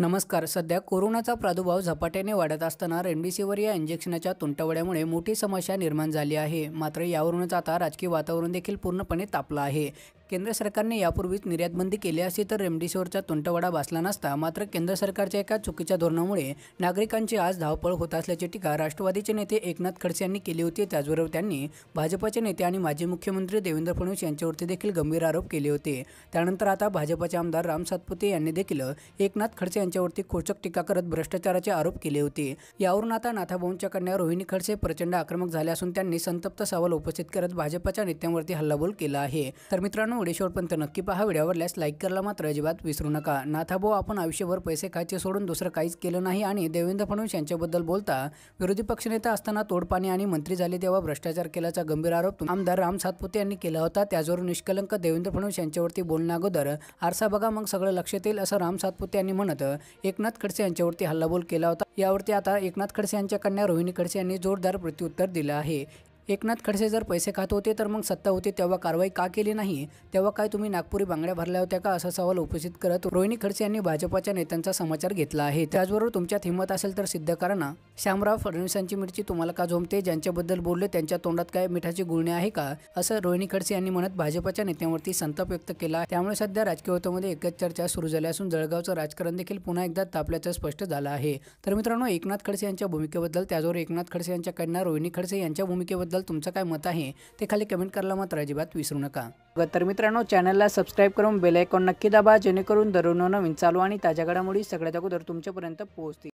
नमस्कार सध्या कोरोनाचा प्रादुर्भाव झपाट्याने वाढत असताना रेमडेसिवीर या इंजेक्शनाच्या तुंटवड्यामुळे मोठी समस्या निर्माण झाली आहे मात्र यावरूनच आता राजकीय वातावरण देखील पूर्णपणे तापलं आहे केंद्र सरकारने यापूर्वीच निर्यातबंदी केली असे तर रेमडेसिवीरचा तुंटवाडा बसला नसता मात्र केंद्र सरकारच्या एका चुकीच्या धोरणामुळे नागरिकांची आज धावपळ होत असल्याची टीका राष्ट्रवादीचे नेते एकनाथ खडसे यांनी केली होती त्याचबरोबर त्यांनी भाजपाचे नेते आणि माजी मुख्यमंत्री देवेंद्र फडणवीस यांच्यावरती देखील गंभीर आरोप केले होते त्यानंतर आता भाजपाचे आमदार राम सातपुते यांनी देखील एकनाथ खडसे यांच्यावरती खोचक टीका करत भ्रष्टाचाराचे आरोप केले होते यावरून आता नाथाभाऊंच्या कन्या रोहिणी खडसे प्रचंड आक्रमक झाले असून त्यांनी संतप्त सवाल उपस्थित करत भाजपाच्या नेत्यांवरती हल्लाबोल केला आहे तर मित्रांनो व्हिडिओ शेवटपर्यंत नक्की पहा व्हिडिओ आवडल्यास लाईक करायला मात्र अजिबात विसरू नका नाथाबो आपण आयुष्यभर पैसे खायचे सोडून दुसरं काहीच केलं नाही आणि देवेंद्र फडणवीस यांच्याबद्दल बोलता विरोधी पक्षनेता असताना तोडपाणी आणि मंत्री झाले तेव्हा भ्रष्टाचार केल्याचा गंभीर आरोप आमदार राम सातपुते यांनी केला होता त्याचवरून निष्कलंक देवेंद्र फडणवीस यांच्यावरती बोलण्या अगोदर आरसा बघा मग सगळं लक्षात येईल असं राम सातपुते यांनी म्हणत एकनाथ खडसे यांच्यावरती हल्लाबोल केला होता यावरती आता एकनाथ खडसे यांच्या कन्या रोहिणी खडसे यांनी जोरदार प्रत्युत्तर दिलं आहे एकनाथ खडसे जर पैसे खात होते तर मग सत्ता होती तेव्हा कारवाई का केली नाही तेव्हा काय तुम्ही नागपुरी बांगड्या भरल्या होत्या का असा सवाल उपस्थित करत रोहिणी खडसे यांनी भाजपाच्या नेत्यांचा समाचार घेतला आहे त्याचबरोबर तुमच्यात हिंमत असेल तर सिद्ध करा ना श्यामराव फडणवीसांची मिरची तुम्हाला का झोमते ज्यांच्याबद्दल बोलले त्यांच्या तोंडात काय मिठाची गुळणी आहे का असं रोहिणी खडसे यांनी म्हणत भाजपाच्या नेत्यांवरती संताप व्यक्त केला त्यामुळे सध्या राजकीय होतामध्ये एकच चर्चा सुरू झाल्या असून जळगावचं राजकारण देखील पुन्हा एकदा तापल्याचं स्पष्ट झालं आहे तर मित्रांनो एकनाथ खडसे यांच्या भूमिकेबद्दल त्याचबरोबर एकनाथ खडसे यांच्याकडनं रोहिणी खडसे यांच्या भूमिकेबद्दल याबद्दल तुमचं काय मत आहे ते खाली कमेंट करायला मात्र अजिबात विसरू नका तर मित्रांनो चॅनलला सबस्क्राईब करून बेलायकॉन नक्की दाबा जेणेकरून दररोज नवीन चालू आणि ताज्या घडामोडी सगळ्यात अगोदर तुमच्यापर्यंत पोहोचतील